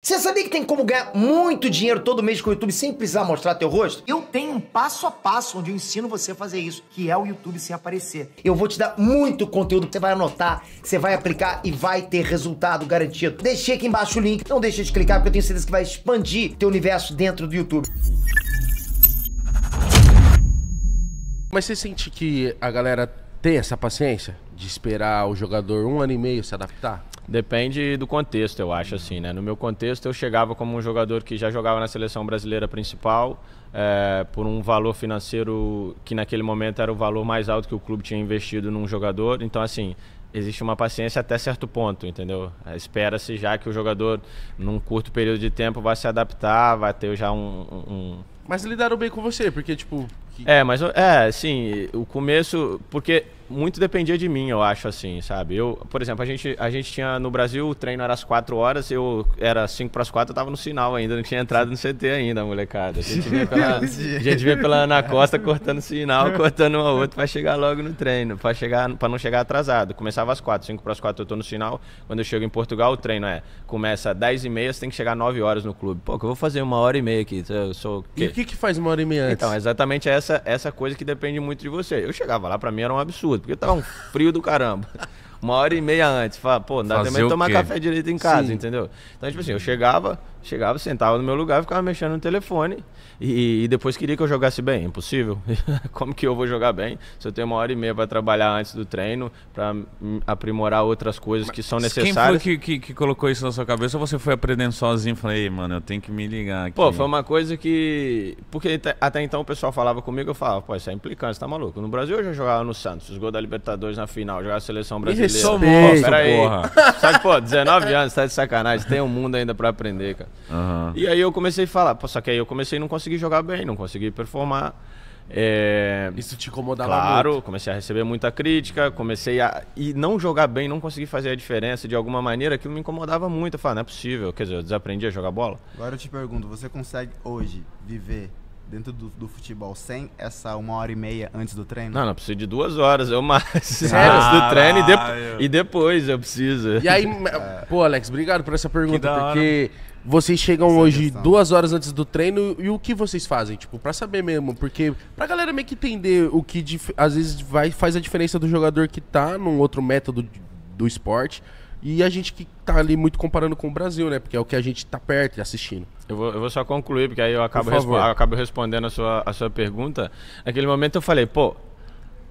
Você sabia que tem como ganhar muito dinheiro todo mês com o YouTube sem precisar mostrar teu rosto? Eu tenho um passo a passo onde eu ensino você a fazer isso, que é o YouTube sem aparecer. Eu vou te dar muito conteúdo que você vai anotar, você vai aplicar e vai ter resultado garantido. Deixei aqui embaixo o link, não deixa de clicar porque eu tenho certeza que vai expandir teu universo dentro do YouTube. Mas você sente que a galera tem essa paciência de esperar o jogador um ano e meio se adaptar? Depende do contexto, eu acho, assim, né? No meu contexto, eu chegava como um jogador que já jogava na seleção brasileira principal, é, por um valor financeiro que naquele momento era o valor mais alto que o clube tinha investido num jogador. Então, assim, existe uma paciência até certo ponto, entendeu? Espera-se já que o jogador, num curto período de tempo, vá se adaptar, vai ter já um. um... Mas lidaram bem com você, porque, tipo. Que... É, mas. É, sim, o começo. Porque muito dependia de mim, eu acho, assim, sabe? Eu, por exemplo, a gente, a gente tinha no Brasil, o treino era às 4 horas, eu era 5 para as 4, eu tava no sinal ainda, não tinha entrado no CT ainda, molecada. A gente vê pela, pela Ana Costa cortando sinal, cortando um ao outro para chegar logo no treino, para chegar para não chegar atrasado. Começava às 4, 5 para as 4 eu tô no sinal. Quando eu chego em Portugal, o treino é começa às 10 e meia, você tem que chegar 9 horas no clube. Pô, que eu vou fazer uma hora e meia aqui. Eu sou E o que que faz uma hora e meia então, antes? Então, exatamente essa essa coisa que depende muito de você. Eu chegava lá, para mim era um absurdo porque tava um frio do caramba uma hora e meia antes. Fala, pô, não dá também tempo de tomar café direito em casa, Sim. entendeu? Então, tipo assim, eu chegava, chegava, sentava no meu lugar, ficava mexendo no telefone. E, e depois queria que eu jogasse bem. Impossível. Como que eu vou jogar bem se eu tenho uma hora e meia para trabalhar antes do treino, para aprimorar outras coisas Mas que são necessárias? Quem foi que, que, que, colocou isso na sua cabeça ou você foi aprendendo sozinho? Falei, mano, eu tenho que me ligar aqui. Pô, foi uma coisa que. Porque até então o pessoal falava comigo, eu falava, pô, isso é implicância, tá maluco? No Brasil eu já jogava no Santos, os gols da Libertadores na final, jogava a seleção brasileira. Ele sou moço, porra. Só que, pô, 19 anos, tá de sacanagem. Tem um mundo ainda pra aprender, cara. Uhum. E aí eu comecei a falar. Pô, só que aí eu comecei a não conseguir jogar bem, não consegui performar. É... Isso te incomodava claro, muito. comecei a receber muita crítica, comecei a. E não jogar bem, não consegui fazer a diferença de alguma maneira, aquilo me incomodava muito. Eu falava, não é possível. Quer dizer, eu desaprendi a jogar bola. Agora eu te pergunto, você consegue hoje viver dentro do, do, futebol sem essa uma hora e meia antes do treino? Não, não, preciso de duas horas, é o máximo. Antes do treino e, de, e, depois eu preciso. E aí, é. pô, Alex, obrigado por essa pergunta, porque vocês chegam essa hoje questão. duas horas antes do treino e o que vocês fazem? Tipo, pra saber mesmo, porque pra galera meio que entender o que às vezes vai, faz a diferença do jogador que tá num outro método do esporte e a gente que tá ali muito comparando com o Brasil, né? Porque é o que a gente tá perto e assistindo. Eu vou, eu vou só concluir, porque aí eu acabo, respo eu acabo respondendo a sua, a sua pergunta. Naquele momento eu falei, pô,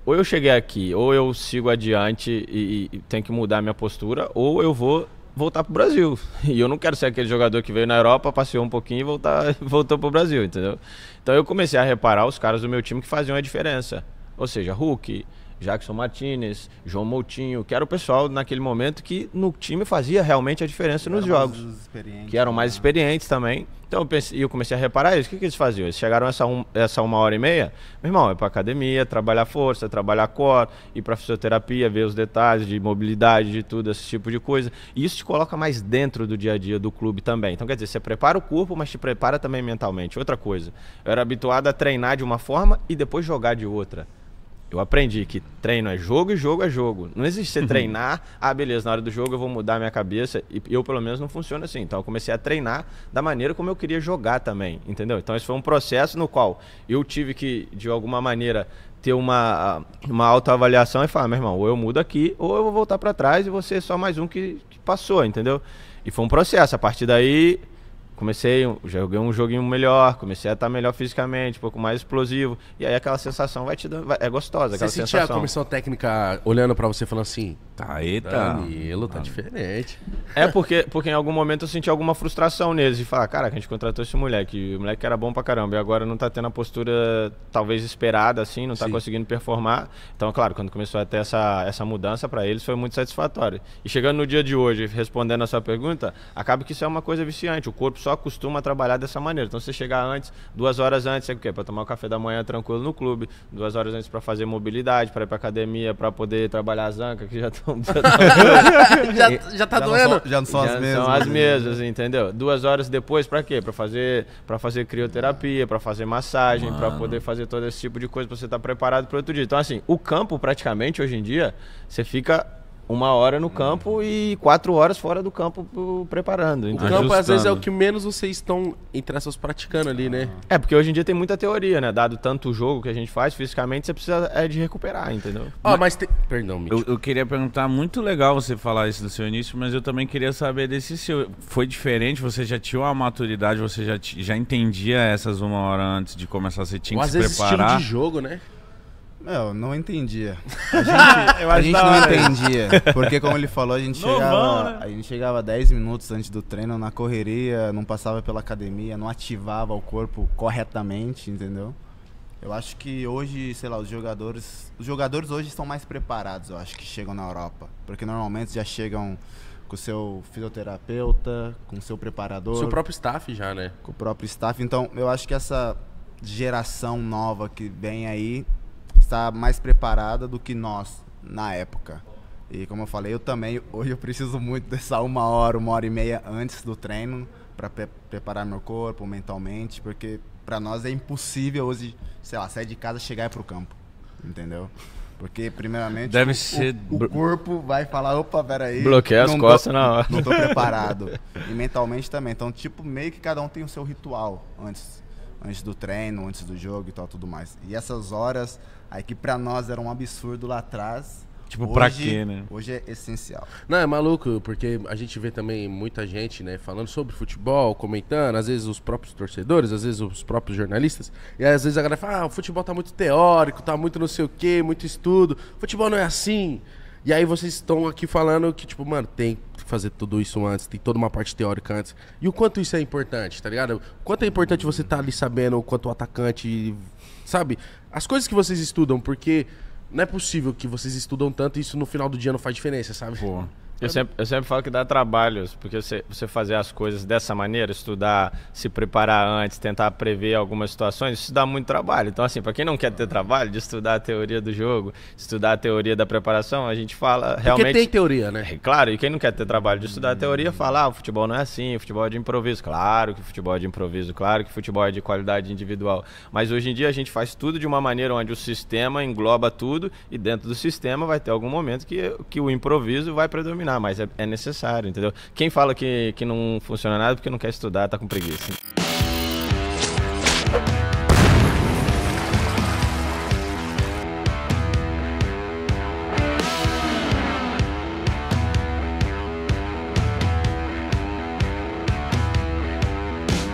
ou eu cheguei aqui, ou eu sigo adiante e, e tenho que mudar minha postura, ou eu vou voltar pro Brasil. E eu não quero ser aquele jogador que veio na Europa, passeou um pouquinho e voltar, voltou pro Brasil, entendeu? Então eu comecei a reparar os caras do meu time que faziam a diferença. Ou seja, Hulk, Jackson Martinez, João Moutinho, que era o pessoal naquele momento que no time fazia realmente a diferença nos jogos. Que eram mais né? experientes também. Então eu, pensei, eu comecei a reparar isso. O que, que eles faziam? Eles chegaram essa, um, essa uma hora e meia, meu irmão, é para academia, trabalhar força, trabalhar core, ir para fisioterapia, ver os detalhes de mobilidade, de tudo, esse tipo de coisa. E isso te coloca mais dentro do dia a dia do clube também. Então quer dizer, você prepara o corpo, mas te prepara também mentalmente. Outra coisa, eu era habituado a treinar de uma forma e depois jogar de outra. Eu aprendi que treino é jogo e jogo é jogo. Não existe você uhum. treinar, ah, beleza, na hora do jogo eu vou mudar minha cabeça. E eu, pelo menos, não funciona assim. Então, eu comecei a treinar da maneira como eu queria jogar também, entendeu? Então, esse foi um processo no qual eu tive que, de alguma maneira, ter uma, ah, uma autoavaliação e falar, meu irmão, ou eu mudo aqui, ou eu vou voltar para trás e você é só mais um que, que passou, entendeu? E foi um processo. A partir daí, comecei, joguei um joguinho melhor, comecei a estar tá melhor fisicamente, um pouco mais explosivo. E aí aquela sensação vai te dando, vai, é gostosa aquela você sensação. Você a comissão técnica olhando para você falando assim, tá, eita, Danilo, tá, tá diferente. É porque, porque em algum momento eu senti alguma frustração neles e falar, cara, a gente contratou esse moleque, o moleque era bom pra caramba e agora não tá tendo a postura talvez esperada assim, não tá Sim. conseguindo performar. Então, claro, quando começou a ter essa, essa mudança para eles foi muito satisfatório. E chegando no dia de hoje, respondendo a sua pergunta, acaba que isso é uma coisa viciante, o corpo só costuma trabalhar dessa maneira. Então, você chegar antes, duas horas antes, é o quê? Para tomar o café da manhã tranquilo no clube, duas horas antes para fazer mobilidade, para ir para academia, para poder trabalhar as ancas, que já estão. Já, já, já tá já doendo? Não já não são já né? as mesmas. São as mesmas, entendeu? Duas horas depois, para quê? Para fazer, para fazer crioterapia, para fazer massagem, para poder fazer todo esse tipo de coisa, para você estar tá preparado para outro dia. Então, assim, o campo, praticamente, hoje em dia, você fica uma hora no campo e quatro horas fora do campo preparando. Então. O campo, Ajustando. às vezes, é o que menos vocês estão, entre essas, praticando ali, né? É, porque hoje em dia tem muita teoria, né? Dado tanto jogo que a gente faz, fisicamente você precisa é, de recuperar, entendeu? Ó, oh, mas... mas Perdão, Mitch. Eu, eu, queria perguntar, muito legal você falar isso no seu início, mas eu também queria saber desse seu... Foi diferente? Você já tinha uma maturidade, você já, t... já entendia essas uma hora antes de começar, você tinha Ou, que às se vezes, preparar? estilo de jogo, né? Não, não entendia. A gente, a gente não entendia. Porque como ele falou, a gente, chegava, né? a gente chegava 10 minutos antes do treino na correria, não passava pela academia, não ativava o corpo corretamente, entendeu? Eu acho que hoje, sei lá, os jogadores. Os jogadores hoje estão mais preparados, eu acho, que chegam na Europa. Porque normalmente já chegam com o seu fisioterapeuta, com o seu preparador. Seu próprio staff já, né? Com o próprio staff. Então, eu acho que essa geração nova que vem aí está mais preparada do que nós na época. E como eu falei, eu também, hoje eu preciso muito dessa uma hora, uma hora e meia antes do treino para pre preparar meu corpo mentalmente, porque para nós é impossível hoje, sei lá, sair de casa, chegar para o campo, entendeu? Porque, primeiramente, Deve ser... o, corpo vai falar, opa, peraí. Bloqueia as costas tô, na hora. Não tô preparado. e mentalmente também. Então, tipo, meio que cada um tem o seu ritual antes antes do treino, antes do jogo e tal, tudo mais. E essas horas aí que pra nós era um absurdo lá atrás. Tipo, hoje, pra quê, né? Hoje é essencial. Não, é maluco, porque a gente vê também muita gente, né, falando sobre futebol, comentando, às vezes os próprios torcedores, às vezes os próprios jornalistas, e às vezes a galera fala, ah, o futebol tá muito teórico, tá muito não sei o quê, muito estudo, futebol não é assim. E aí vocês estão aqui falando que, tipo, mano, tem que fazer tudo isso antes, tem toda uma parte teórica antes. E o quanto isso é importante, tá ligado? quanto é importante você estar tá ali sabendo o quanto o atacante. Sabe? As coisas que vocês estudam, porque não é possível que vocês estudam tanto e isso no final do dia não faz diferença, sabe? Pô. Eu sempre, eu sempre falo que dá trabalhos, porque você, você fazer as coisas dessa maneira, estudar, se preparar antes, tentar prever algumas situações, isso dá muito trabalho. Então, assim, para quem não quer ter trabalho de estudar a teoria do jogo, estudar a teoria da preparação, a gente fala realmente. Porque tem teoria, né? É, claro, e quem não quer ter trabalho de estudar a teoria, fala, ah, o futebol não é assim, o futebol é de improviso. Claro que o futebol é de improviso, claro que o futebol é de qualidade individual. Mas hoje em dia a gente faz tudo de uma maneira onde o sistema engloba tudo e dentro do sistema vai ter algum momento que, que o improviso vai predominar terminar, mas é, é necessário, entendeu? Quem fala que, que não funciona nada é porque não quer estudar, tá com preguiça.